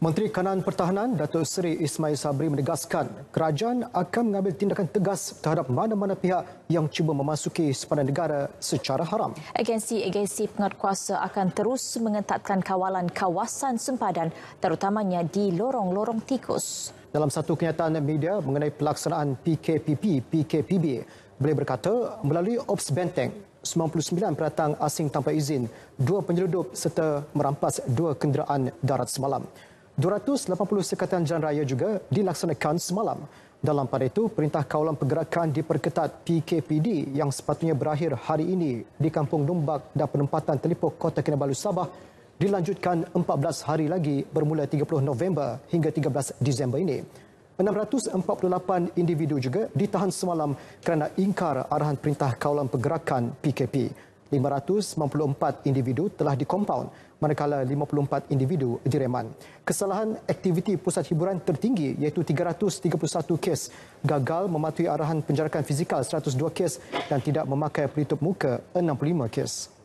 Menteri Kanan Pertahanan Datuk Seri Ismail Sabri menegaskan kerajaan akan mengambil tindakan tegas terhadap mana-mana pihak yang cuba memasuki sepanjang negara secara haram. Agensi-agensi kuasa akan terus mengetatkan kawalan kawasan sempadan terutamanya di lorong-lorong tikus. Dalam satu kenyataan media mengenai pelaksanaan PKPP, PKPB boleh berkata melalui Ops Benteng, 99 peratang asing tanpa izin, dua penyeludup serta merampas dua kenderaan darat semalam. 280 Sekatan Jalan Raya juga dilaksanakan semalam. Dalam pada itu, Perintah Kawalan Pergerakan diperketat PKPD yang sepatutnya berakhir hari ini di Kampung Numbak dan penempatan Telipok Kota Kinabalu Sabah dilanjutkan 14 hari lagi bermula 30 November hingga 13 Disember ini. 648 individu juga ditahan semalam kerana ingkar arahan Perintah Kawalan Pergerakan PKP. 594 individu telah dikompaun manakala 54 individu direman. Kesalahan aktiviti pusat hiburan tertinggi iaitu 331 kes gagal mematuhi arahan penjarakan fizikal 102 kes dan tidak memakai pelitup muka 65 kes.